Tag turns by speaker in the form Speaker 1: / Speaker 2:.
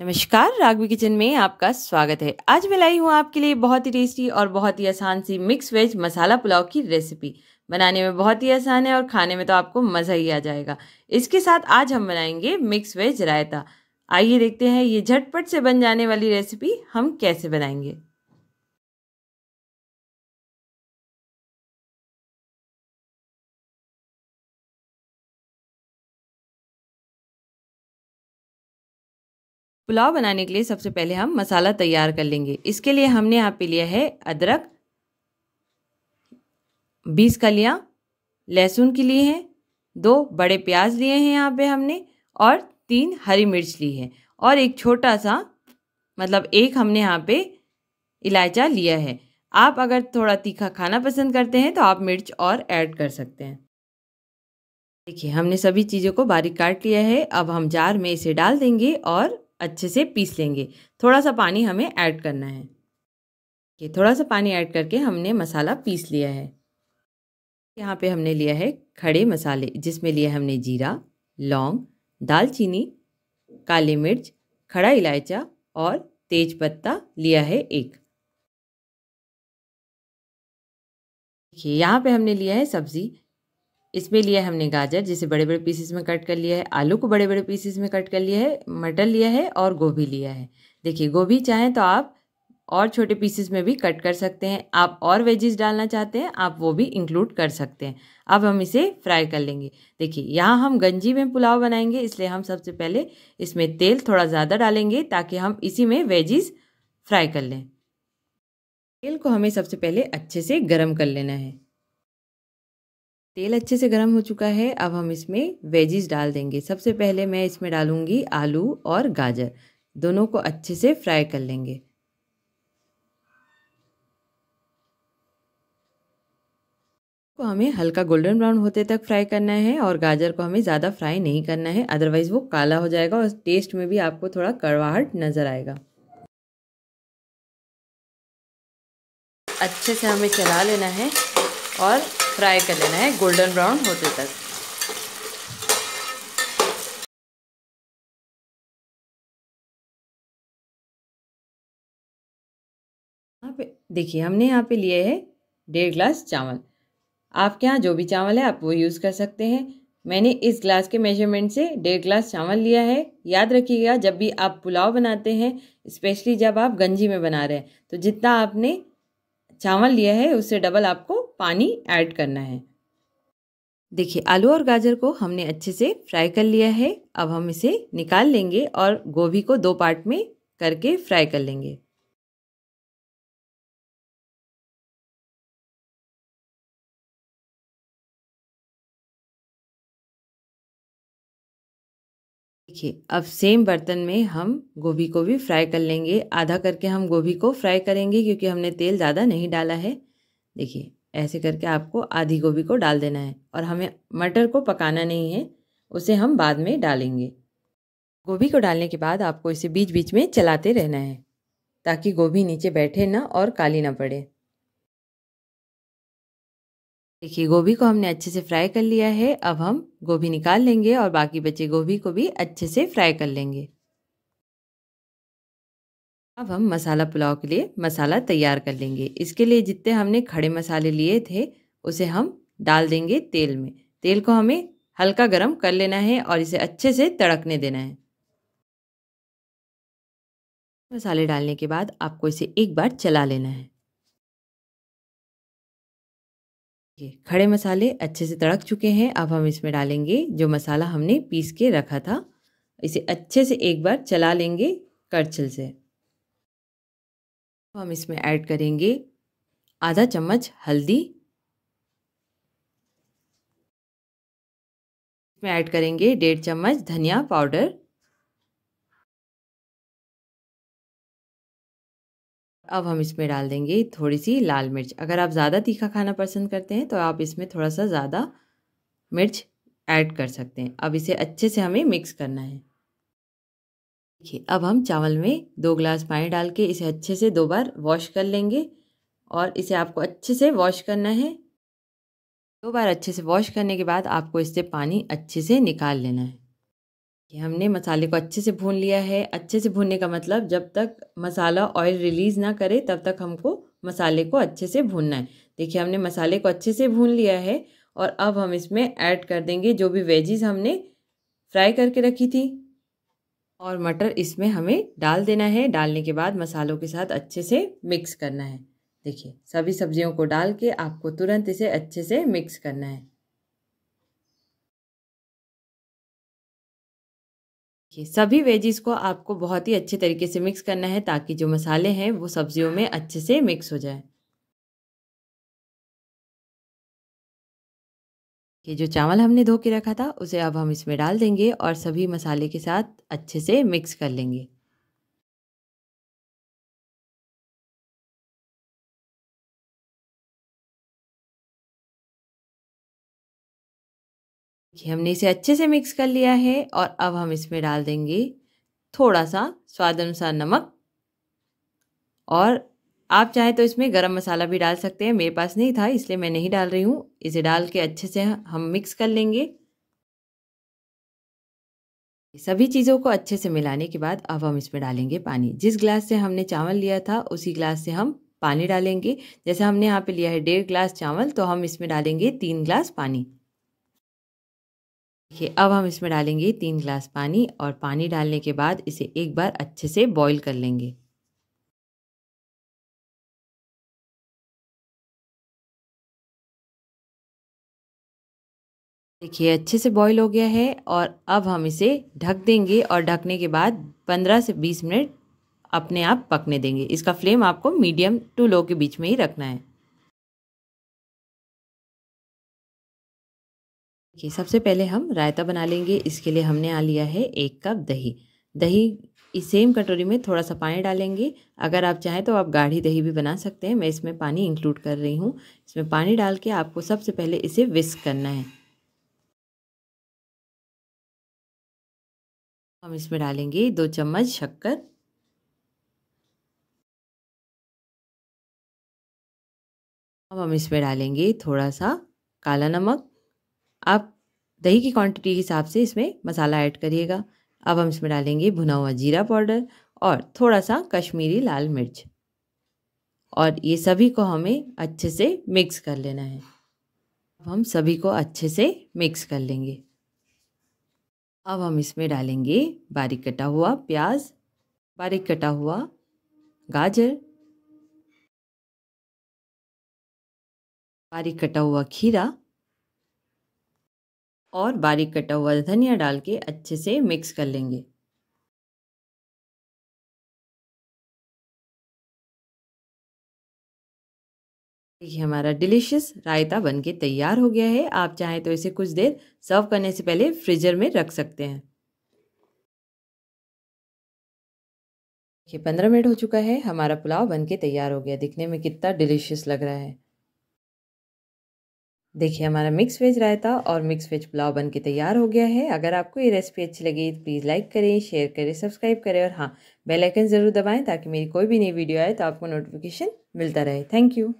Speaker 1: नमस्कार राघवी किचन में आपका स्वागत है आज मैं लाई हूँ आपके लिए बहुत ही टेस्टी और बहुत ही आसान सी मिक्स वेज मसाला पुलाव की रेसिपी बनाने में बहुत ही आसान है और खाने में तो आपको मज़ा ही आ जाएगा इसके साथ आज हम बनाएंगे मिक्स वेज रायता आइए देखते हैं ये झटपट से बन जाने वाली रेसिपी हम कैसे बनाएंगे पुलाव बनाने के लिए सबसे पहले हम मसाला तैयार कर लेंगे इसके लिए हमने यहाँ पे लिया है अदरक बीस कलियाँ लहसुन की लिए हैं दो बड़े प्याज लिए हैं यहाँ पे हमने और तीन हरी मिर्च ली है और एक छोटा सा मतलब एक हमने यहाँ पे इलायचा लिया है आप अगर थोड़ा तीखा खाना पसंद करते हैं तो आप मिर्च और ऐड कर सकते हैं देखिए हमने सभी चीज़ों को बारीक काट लिया है अब हम जार में इसे डाल देंगे और अच्छे से पीस लेंगे थोड़ा सा पानी हमें ऐड करना है ये थोड़ा सा पानी ऐड करके हमने मसाला पीस लिया है यहाँ पे हमने लिया है खड़े मसाले जिसमें लिया हमने जीरा लौंग दालचीनी काली मिर्च खड़ा इलायचा और तेज पत्ता लिया है एक देखिए यहाँ पे हमने लिया है सब्ज़ी इसमें लिया है हमने गाजर जिसे बड़े बड़े पीसेस में कट कर लिया है आलू को बड़े बड़े पीसेस में कट कर लिया है मटर लिया है और गोभी लिया है देखिए गोभी चाहें तो आप और छोटे पीसेस में भी कट कर सकते हैं आप और वेजेस डालना चाहते हैं आप वो भी इंक्लूड कर सकते हैं अब हम इसे फ्राई कर लेंगे देखिए यहाँ हम गंजी में पुलाव बनाएंगे इसलिए हम सबसे पहले इसमें तेल थोड़ा ज़्यादा डालेंगे ताकि हम इसी में वेजेस फ्राई कर लें तेल को हमें सबसे पहले अच्छे से गर्म कर लेना है तेल अच्छे से गर्म हो चुका है अब हम इसमें वेजीज डाल देंगे सबसे पहले मैं इसमें डालूंगी आलू और गाजर दोनों को अच्छे से फ्राई कर लेंगे को हमें हल्का गोल्डन ब्राउन होते तक फ्राई करना है और गाजर को हमें ज़्यादा फ्राई नहीं करना है अदरवाइज़ वो काला हो जाएगा और टेस्ट में भी आपको थोड़ा कड़वाहट नज़र आएगा अच्छे से हमें चला लेना है और फ्राई कर लेना है गोल्डन ब्राउन होते तक यहाँ पे देखिए हमने यहाँ पे लिए है डेढ़ ग्लास चावल आपके यहाँ जो भी चावल है आप वो यूज़ कर सकते हैं मैंने इस ग्लास के मेजरमेंट से डेढ़ ग्लास चावल लिया है याद रखिएगा जब भी आप पुलाव बनाते हैं स्पेशली जब आप गंजी में बना रहे हैं तो जितना आपने चावल लिया है उससे डबल आपको पानी ऐड करना है देखिए आलू और गाजर को हमने अच्छे से फ्राई कर लिया है अब हम इसे निकाल लेंगे और गोभी को दो पार्ट में करके फ्राई कर लेंगे देखिए अब सेम बर्तन में हम गोभी को भी फ्राई कर लेंगे आधा करके हम गोभी को फ्राई करेंगे क्योंकि हमने तेल ज़्यादा नहीं डाला है देखिए ऐसे करके आपको आधी गोभी को डाल देना है और हमें मटर को पकाना नहीं है उसे हम बाद में डालेंगे गोभी को डालने के बाद आपको इसे बीच बीच में चलाते रहना है ताकि गोभी नीचे बैठे ना और काली ना पड़े देखिए गोभी को हमने अच्छे से फ्राई कर लिया है अब हम गोभी निकाल लेंगे और बाकी बचे गोभी को भी अच्छे से फ्राई कर लेंगे अब हम मसाला पुलाव के लिए मसाला तैयार कर लेंगे इसके लिए जितने हमने खड़े मसाले लिए थे उसे हम डाल देंगे तेल में तेल को हमें हल्का गर्म कर लेना है और इसे अच्छे से तड़कने देना है मसाले डालने के बाद आपको इसे एक बार चला लेना है ये खड़े मसाले अच्छे से तड़क चुके हैं अब हम इसमें डालेंगे जो मसाला हमने पीस के रखा था इसे अच्छे से एक बार चला लेंगे करछल से हम इसमें ऐड करेंगे आधा चम्मच हल्दी इसमें ऐड करेंगे डेढ़ चम्मच धनिया पाउडर अब हम इसमें डाल देंगे थोड़ी सी लाल मिर्च अगर आप ज़्यादा तीखा खाना पसंद करते हैं तो आप इसमें थोड़ा सा ज़्यादा मिर्च ऐड कर सकते हैं अब इसे अच्छे से हमें मिक्स करना है देखिए अब हम चावल में दो ग्लास पानी डाल के इसे अच्छे से दो बार वॉश कर लेंगे और इसे आपको अच्छे से वॉश करना है दो बार अच्छे से वॉश करने के बाद आपको इससे पानी अच्छे से निकाल लेना है कि हमने मसाले को अच्छे से भून लिया है अच्छे से भूनने का मतलब जब तक मसाला ऑयल रिलीज़ ना करे तब तक हमको मसाले को अच्छे से भूनना है देखिए हमने मसाले को अच्छे से भून लिया है और अब हम इसमें ऐड कर देंगे जो भी वेजीज हमने फ्राई करके रखी थी और मटर इसमें हमें डाल देना है डालने के बाद मसालों के साथ अच्छे से मिक्स करना है देखिए सभी सब्जियों को डाल के आपको तुरंत इसे अच्छे से मिक्स करना है देखिए सभी वेजिस को आपको बहुत ही अच्छे तरीके से मिक्स करना है ताकि जो मसाले हैं वो सब्जियों में अच्छे से मिक्स हो जाए ये जो चावल हमने धो के रखा था उसे अब हम इसमें डाल देंगे और सभी मसाले के साथ अच्छे से मिक्स कर लेंगे देखिए हमने इसे अच्छे से मिक्स कर लिया है और अब हम इसमें डाल देंगे थोड़ा सा स्वाद अनुसार नमक और आप चाहे तो इसमें गरम मसाला भी डाल सकते हैं मेरे पास नहीं था इसलिए मैं नहीं डाल रही हूँ इसे डाल के अच्छे से हम मिक्स कर लेंगे सभी चीज़ों को अच्छे से मिलाने के बाद अब हम इसमें डालेंगे पानी जिस गिलास से हमने चावल लिया था उसी गिलास से हम पानी डालेंगे जैसे हमने यहाँ पे लिया है डेढ़ गिलास चावल तो हम इसमें डालेंगे तीन गिलास पानी देखिए अब हम इसमें डालेंगे तीन ग्लास पानी और पानी डालने के बाद इसे एक बार अच्छे से बॉईल कर लेंगे देखिए अच्छे से बॉईल हो गया है और अब हम इसे ढक देंगे और ढकने के बाद 15 से 20 मिनट अपने आप पकने देंगे इसका फ्लेम आपको मीडियम टू लो के बीच में ही रखना है देखिए सबसे पहले हम रायता बना लेंगे इसके लिए हमने आ लिया है एक कप दही दही इस सेम कटोरी में थोड़ा सा पानी डालेंगे अगर आप चाहें तो आप गाढ़ी दही भी बना सकते हैं मैं इसमें पानी इंक्लूड कर रही हूँ इसमें पानी डाल के आपको सबसे पहले इसे विस्क करना है हम इसमें डालेंगे दो चम्मच शक्कर अब हम इसमें डालेंगे थोड़ा सा काला नमक आप दही की क्वांटिटी के हिसाब से इसमें मसाला ऐड करिएगा अब हम इसमें डालेंगे भुना हुआ जीरा पाउडर और थोड़ा सा कश्मीरी लाल मिर्च और ये सभी को हमें अच्छे से मिक्स कर लेना है अब हम सभी को अच्छे से मिक्स कर लेंगे अब हम इसमें डालेंगे बारीक कटा हुआ प्याज बारीक कटा हुआ गाजर बारीक कटा हुआ खीरा और बारीक कटा हुआ धनिया डाल के अच्छे से मिक्स कर लेंगे देखिए हमारा डिलीशियस रायता बन के तैयार हो गया है आप चाहें तो इसे कुछ देर सर्व करने से पहले फ्रीजर में रख सकते हैं देखिए पंद्रह मिनट हो चुका है हमारा पुलाव बन के तैयार हो गया दिखने में कितना डिलीशियस लग रहा है देखिए हमारा मिक्स वेज रायता और मिक्स वेज पुलाव बन के तैयार हो गया है अगर आपको ये रेसिपी अच्छी लगी तो प्लीज़ लाइक करें शेयर करें सब्सक्राइब करें और हाँ बेल आइकन ज़रूर दबाएं ताकि मेरी कोई भी नई वीडियो आए तो आपको नोटिफिकेशन मिलता रहे थैंक यू